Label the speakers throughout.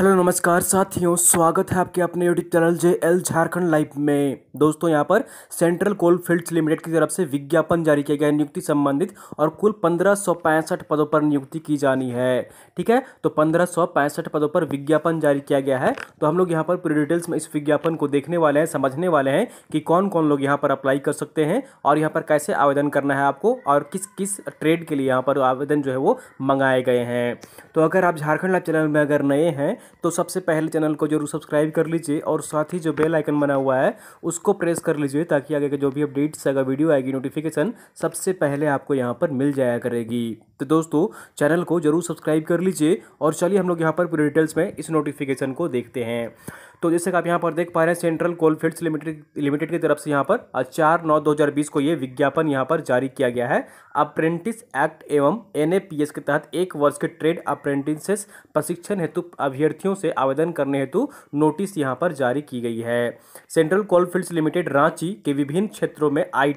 Speaker 1: hello नमस्कार साथियों स्वागत है आपके अपने YouTube channel J L Jharkhand live में दोस्तों यहां पर सेंट्रल कोल फील्ड्स लिमिटेड की तरफ से विज्ञापन जारी किया गया है नियुक्ति संबंधित और कुल पंद्रह पदों पर नियुक्ति की जानी है ठीक है तो पंद्रह पदों पर विज्ञापन जारी किया गया है तो हम लोग यहाँ पर पूरी डिटेल्स में इस विज्ञापन को देखने वाले हैं समझने वाले हैं कि कौन कौन लोग यहाँ पर अप्लाई कर सकते हैं और यहाँ पर कैसे आवेदन करना है आपको और किस किस ट्रेड के लिए यहाँ पर आवेदन जो है वो मंगाए गए हैं तो अगर आप झारखंड लाइव चैनल में अगर नए हैं तो सबसे पहले चैनल को जरूर सब्सक्राइब कर लीजिए और साथ ही जो बेल आइकन बना हुआ है उसको प्रेस कर लीजिए ताकि आगे के जो भी अपडेट्स अगर वीडियो आएगी नोटिफिकेशन सबसे पहले आपको यहाँ पर मिल जाया करेगी तो दोस्तों चैनल को जरूर सब्सक्राइब कर लीजिए और चलिए हम लोग यहाँ पर पूरे डिटेल्स में इस नोटिफिकेशन को देखते हैं तो जैसे कि आप यहाँ पर देख पा रहे हैं सेंट्रल कोलफील्ड्स लिमिटेड लिमिटेड की तरफ से यहाँ पर चार नौ दो हज़ार बीस को ये विज्ञापन यहाँ पर जारी किया गया है अप्रेंटिस एक्ट एवं एन के तहत एक वर्ष के ट्रेड अप्रेंटिसेस प्रशिक्षण हेतु अभ्यर्थियों से आवेदन करने हेतु नोटिस यहाँ पर जारी की गई है सेंट्रल कोलफील्ड्स लिमिटेड रांची के विभिन्न क्षेत्रों में आई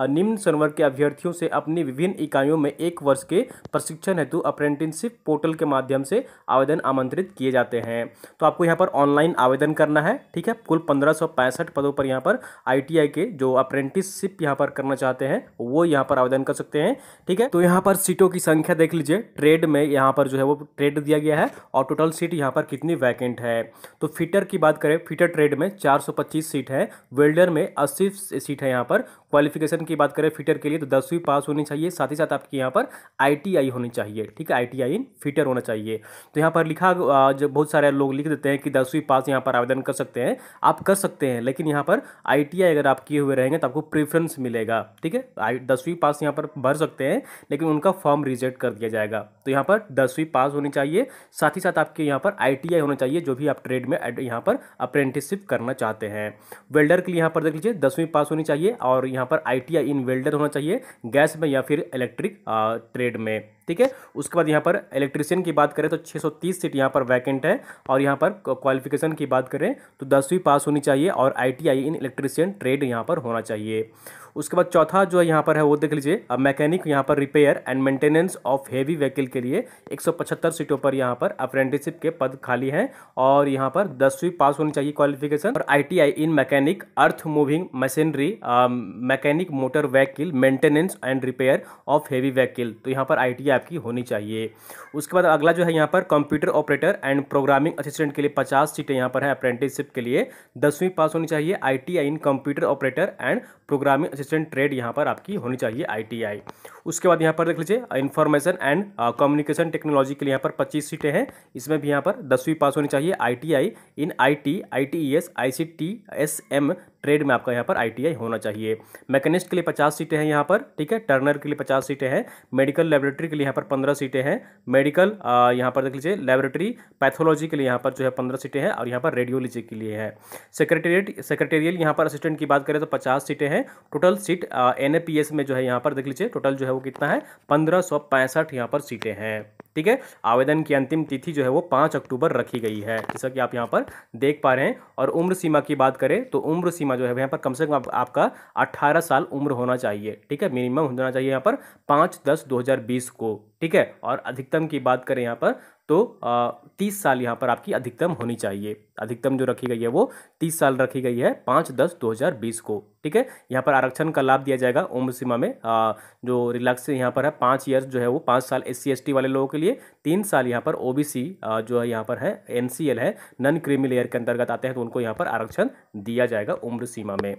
Speaker 1: निम्न संवर्ग के अभ्यर्थियों से अपनी विभिन्न इकाइयों में एक वर्ष के प्रशिक्षण हेतु अप्रेंटिसशिप पोर्टल के माध्यम से आवेदन आमंत्रित किए जाते हैं तो आपको यहाँ पर ऑनलाइन आवेदन करना है ठीक है कुल पंद्रह पदों पर यहाँ पर आई के जो अप्रेंटिसशिप यहाँ पर करना चाहते हैं वो यहाँ पर आवेदन कर सकते हैं ठीक है तो यहाँ पर सीटों की संख्या देख लीजिए ट्रेड में यहाँ पर जो है वो ट्रेड दिया गया है और टोटल सीट यहाँ पर कितनी वैकेंट है तो फिटर की बात करें फिटर ट्रेड में 425 सीट है वेल्डर में 80 सीट है यहाँ पर क्वालिफिकेशन क्वालिफिकेशन की बात करें फिटर के लिए तो दसवीं पास होनी चाहिए साथ ही साथ आपकी यहाँ पर आईटीआई होनी चाहिए ठीक है आईटीआई टी फिटर होना चाहिए तो यहाँ पर लिखा जो बहुत सारे लोग लिख देते हैं कि दसवीं पास यहाँ पर आवेदन कर सकते हैं आप कर सकते हैं लेकिन यहाँ पर आई अगर आप किए हुए रहेंगे तो आपको प्रेफरेंस मिलेगा ठीक है दसवीं पास यहाँ पर भर सकते हैं लेकिन उनका फॉर्म रिजेक्ट कर दिया जाएगा तो यहाँ पर दसवीं पास होनी चाहिए साथ ही साथ आपके यहाँ पर आई होना चाहिए जो भी आप ट्रेड में यहाँ पर अप्रेंटिसशिप करना चाहते हैं वेल्डर के लिए यहाँ पर देख लीजिए दसवीं पास होनी चाहिए और यहाँ पर आई या इन वेल्डर होना चाहिए गैस में या फिर इलेक्ट्रिक ट्रेड में ठीक है उसके बाद यहाँ पर इलेक्ट्रिशियन की बात करें तो 630 सीट यहाँ पर वैकेंट है और यहाँ पर क्वालिफिकेशन की बात करें तो दसवीं पास होनी चाहिए और आई इन इलेक्ट्रिशियन ट्रेड यहाँ पर होना चाहिए उसके बाद चौथा जो यहाँ पर है वो देख लीजिए अब मैकेनिक यहाँ पर repair and maintenance of heavy vehicle के लिए 175 सीटों पर यहाँ पर अप्रेंटिसशिप के पद खाली हैं और यहाँ पर दसवीं पास होनी चाहिए क्वालिफिकेशन और I in mechanic earth moving machinery mechanic motor vehicle maintenance and repair of heavy vehicle तो यहाँ पर आई आपकी होनी चाहिए उसके बाद अगला जो है यहाँ पर computer operator and programming assistant के लिए पचास सीटें यहाँ पर है अप्रेंटिसशिप के लिए दसवीं पास होनी चाहिए I in computer operator and programming assistant trade यहाँ पर आपकी होनी चाहिए आई उसके बाद यहाँ पर देख लीजिए इन्फॉर्मेशन एंड कम्युनिकेशन टेक्नोलॉजी के लिए यहाँ पर पच्चीस सीटें हैं इसमें भी यहाँ पर दसवीं पास होनी चाहिए I in I T I T S T S M trade में आपका यहाँ पर आई होना चाहिए मैकेनिस्ट के लिए पचास सीटें हैं यहाँ पर ठीक है टर्नर के लिए पचास सीटें हैं मेडिकल लेबोरेटरी के लिए यहाँ पर पंद्रह सीटें हैं मेडिकल यहाँ पर देख लीजिए लेबोरेटरी पैथोलॉजी के लिए यहाँ पर जो है पंद्रह सीटें हैं और यहाँ पर रेडियोलॉजी के लिए है सेक्रेटेरिएट सेक्रेटेरियल यहाँ पर असिस्टेंट की बात करें तो पचास सीटें हैं टोटल सीट एन में जो है यहाँ पर देख लीजिए टोटल जो है वो कितना है पंद्रह सौ पैंसठ यहाँ पर सीटें हैं ठीक है आवेदन की अंतिम तिथि जो है वो पाँच अक्टूबर रखी गई है जैसा कि आप यहाँ पर देख पा रहे हैं और उम्र सीमा की बात करें तो उम्र सीमा सीमा जो है यहाँ पर कम से कम आप, आपका अट्ठारह साल उम्र होना चाहिए ठीक है मिनिमम होना चाहिए यहाँ पर पाँच दस दो को ठीक है और अधिकतम की बात करें यहाँ पर तो तीस साल यहाँ पर आपकी अधिकतम होनी चाहिए अधिकतम जो रखी गई है वो तीस साल रखी गई है पाँच दस दो हज़ार बीस को ठीक है यहाँ पर आरक्षण का लाभ दिया जाएगा उम्र सीमा में आ, जो रिलैक्स यहाँ पर है पाँच ईयर्स जो है वो पाँच साल एस सी वाले लोगों के लिए तीन साल यहाँ पर ओ जो है यहाँ पर है एन है नन क्रीमी लेयर के अंतर्गत आते हैं तो उनको यहाँ पर आरक्षण दिया जाएगा उम्र सीमा में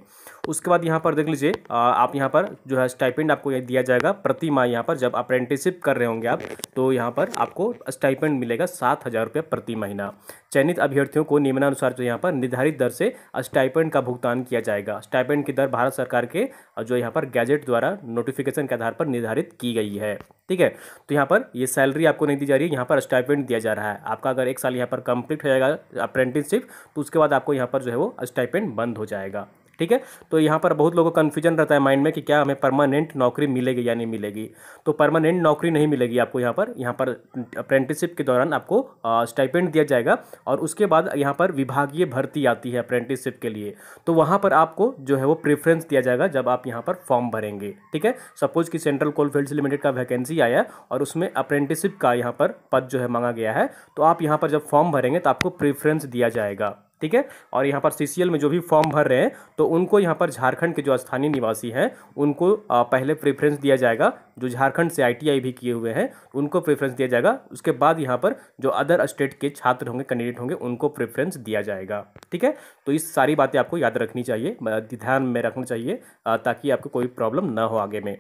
Speaker 1: उसके बाद यहाँ पर देख लीजिए आप यहाँ पर जो है स्टाइपेंड आपको दिया जाएगा प्रति माह यहाँ पर जब अप्रेंटिसिप कर रहे होंगे आप तो यहाँ पर आपको स्टाइपेंड मिलेगा सात हज़ार रुपये प्रति महीना चयनित अभ्यर्थियों को नियमानुसार जो यहाँ पर निर्धारित दर से स्टाइपेंड का भुगतान किया जाएगा स्टाइपेंड की दर भारत सरकार के जो यहाँ पर गैजेट द्वारा नोटिफिकेशन के आधार पर निर्धारित की गई है ठीक है तो यहाँ पर ये सैलरी आपको नहीं दी जा रही है यहाँ पर स्टाइपेंड दिया जा रहा है आपका अगर एक साल यहाँ पर कंप्लीट हो जाएगा अप्रेंटिसशिप तो उसके बाद आपको यहाँ पर जो है वो स्टाइपेंड बंद हो जाएगा ठीक है तो यहाँ पर बहुत लोगों को कन्फ्यूजन रहता है माइंड में कि क्या हमें परमानेंट नौकरी मिलेगी या नहीं मिलेगी तो परमानेंट नौकरी नहीं मिलेगी आपको यहाँ पर यहाँ पर अप्रेंटिसशिप के दौरान आपको स्टाइपेंड दिया जाएगा और उसके बाद यहाँ पर विभागीय भर्ती आती है अप्रेंटिसशिप के लिए तो वहाँ पर आपको जो है वो प्रेफरेंस दिया जाएगा जब आप यहाँ पर फॉर्म भरेंगे ठीक है सपोज कि सेंट्रल कोल फील्ड्स लिमिटेड का वैकेंसी आया और उसमें अप्रेंटिसशिप का यहाँ पर पद जो है मांगा गया है तो आप यहाँ पर जब फॉर्म भरेंगे तो आपको प्रेफरेंस दिया जाएगा ठीक है और यहाँ पर सी में जो भी फॉर्म भर रहे हैं तो उनको यहाँ पर झारखंड के जो स्थानीय निवासी हैं उनको पहले प्रेफरेंस दिया जाएगा जो झारखंड से आईटीआई भी किए हुए हैं उनको प्रेफरेंस दिया जाएगा उसके बाद यहाँ पर जो अदर स्टेट के छात्र होंगे कैंडिडेट होंगे उनको प्रेफरेंस दिया जाएगा ठीक है तो इस सारी बातें आपको याद रखनी चाहिए ध्यान में रखना चाहिए ताकि आपको कोई प्रॉब्लम ना हो आगे में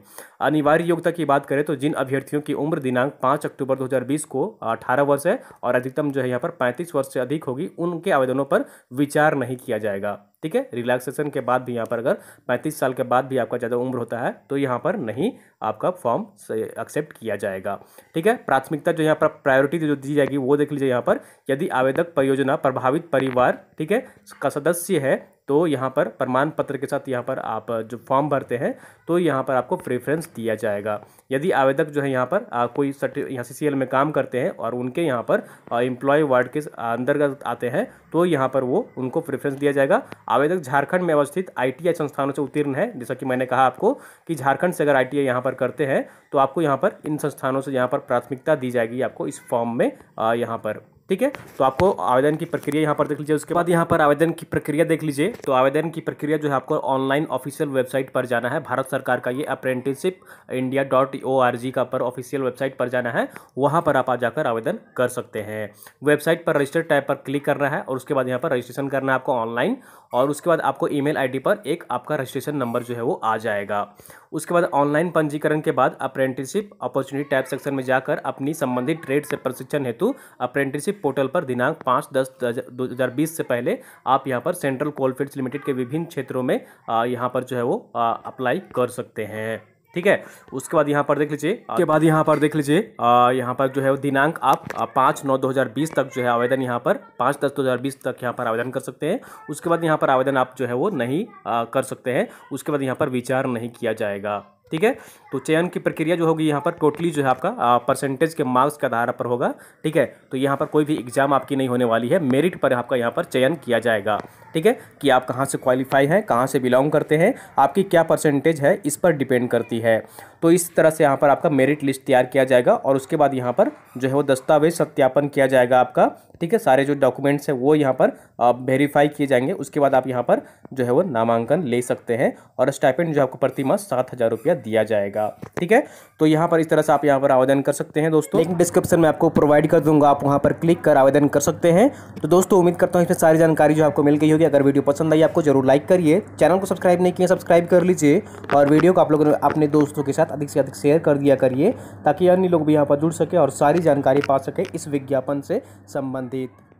Speaker 1: अनिवार्य योग्यता की बात करें तो जिन अभ्यर्थियों की उम्र दिनांक पाँच अक्टूबर दो को अठारह वर्ष है और अधिकतम जो है यहाँ पर पैंतीस वर्ष से अधिक होगी उनके आवेदनों पर विचार नहीं किया जाएगा ठीक है रिलैक्सेशन के बाद भी यहाँ पर अगर पैंतीस साल के बाद भी आपका ज़्यादा उम्र होता है तो यहाँ पर नहीं आपका फॉर्म एक्सेप्ट किया जाएगा ठीक है प्राथमिकता जो यहाँ पर प्रायोरिटी जो दी जाएगी वो देख लीजिए यहाँ पर यदि आवेदक परियोजना प्रभावित परिवार ठीक है का सदस्य है तो यहाँ पर प्रमाण पत्र के साथ यहाँ पर आप जो फॉर्म भरते हैं तो यहाँ पर आपको प्रेफरेंस दिया जाएगा यदि आवेदक जो है यहाँ पर आ, कोई सर्टि यहाँ सी में काम करते हैं और उनके यहाँ पर एम्प्लॉय वार्ड के अंदर आते हैं तो यहाँ पर वो उनको प्रेफरेंस दिया जाएगा आवेदक झारखंड में अवस्थित आईटीआई संस्थानों से उत्तीर्ण है जैसा कि मैंने कहा आपको कि झारखंड से अगर आईटीआई यहाँ पर करते हैं तो आपको यहाँ पर इन संस्थानों से यहाँ पर प्राथमिकता दी जाएगी आपको इस फॉर्म में यहाँ पर ठीक है तो आपको आवेदन की प्रक्रिया यहाँ पर देख लीजिए उसके बाद यहाँ पर आवेदन की प्रक्रिया देख लीजिए तो आवेदन की प्रक्रिया जो है आपको ऑनलाइन ऑफिशियल वेबसाइट पर जाना है भारत सरकार का ये apprenticeship India dot O R G का पर ऑफिशियल वेबसाइट पर जाना है वहाँ पर आप जाकर आवेदन कर सकते हैं वेबसाइट पर रजिस्टर टाइप पर क्लिक करना है और उसके बाद यहाँ पर रजिस्ट्रेशन करना है आपको ऑनलाइन और उसके बाद आपको ई मेल पर एक आपका रजिस्ट्रेशन नंबर जो है वो आ जाएगा उसके बाद ऑनलाइन पंजीकरण के बाद अप्रेंटिसिप अपॉर्चुनिटी टाइप सेक्शन में जाकर अपनी संबंधित ट्रेड से प्रशिक्षण हेतु अप्रेंटिसिप शिप पोर्टल पर दिनांक पाँच दस दो हज़ार बीस से पहले आप यहाँ पर सेंट्रल कोलफील्ड्स लिमिटेड के विभिन्न क्षेत्रों में यहाँ पर जो है वो अप्लाई कर सकते हैं ठीक है उसके बाद यहाँ पर देख लीजिए उसके बाद यहाँ पर देख लीजिए यहाँ पर जो है दिनांक आप पाँच नौ दो हज़ार बीस तक जो है आवेदन यहाँ पर पाँच दस दो हज़ार बीस तक यहाँ पर आवेदन कर सकते हैं उसके बाद यहाँ पर आवेदन आप जो है वो नहीं आ, कर सकते हैं उसके बाद यहाँ पर विचार नहीं किया जाएगा ठीक है तो चयन की प्रक्रिया जो होगी यहाँ पर टोटली जो है आपका परसेंटेज के मार्क्स के आधार पर होगा ठीक है तो यहाँ पर कोई भी एग्जाम आपकी नहीं होने वाली है मेरिट पर आपका यहाँ पर चयन किया जाएगा ठीक है कि आप कहाँ से क्वालिफाई हैं कहाँ से बिलोंग करते हैं आपकी क्या परसेंटेज है इस पर डिपेंड करती है तो इस तरह से यहाँ पर आपका मेरिट लिस्ट तैयार किया जाएगा और उसके बाद यहाँ पर जो है वो दस्तावेज सत्यापन किया जाएगा आपका ठीक है सारे जो डॉक्यूमेंट्स हैं वो यहाँ पर वेरीफाई किए जाएंगे उसके बाद आप यहाँ पर जो है वो नामांकन ले सकते हैं और स्टाइपेंट जो आपको प्रतिमा सात हज़ार रुपया दिया जाएगा ठीक है तो यहाँ पर इस तरह से आप यहाँ पर आवेदन कर सकते हैं दोस्तों लिंक डिस्क्रिप्शन में आपको प्रोवाइड कर दूंगा आप वहाँ पर क्लिक कर आवेदन कर सकते हैं तो दोस्तों उम्मीद करता हूँ इसमें सारी जानकारी जो आपको मिल गई होगी अगर वीडियो पसंद आई आपको जरूर लाइक करिए चैनल को सब्सक्राइब नहीं किया सब्सक्राइब कर लीजिए और वीडियो को आप लोगों ने अपने दोस्तों के साथ अधिक से अधिक शेयर कर दिया करिए ताकि अन्य लोग भी यहाँ पर जुड़ सके और सारी जानकारी पा सके इस विज्ञापन से संबंधित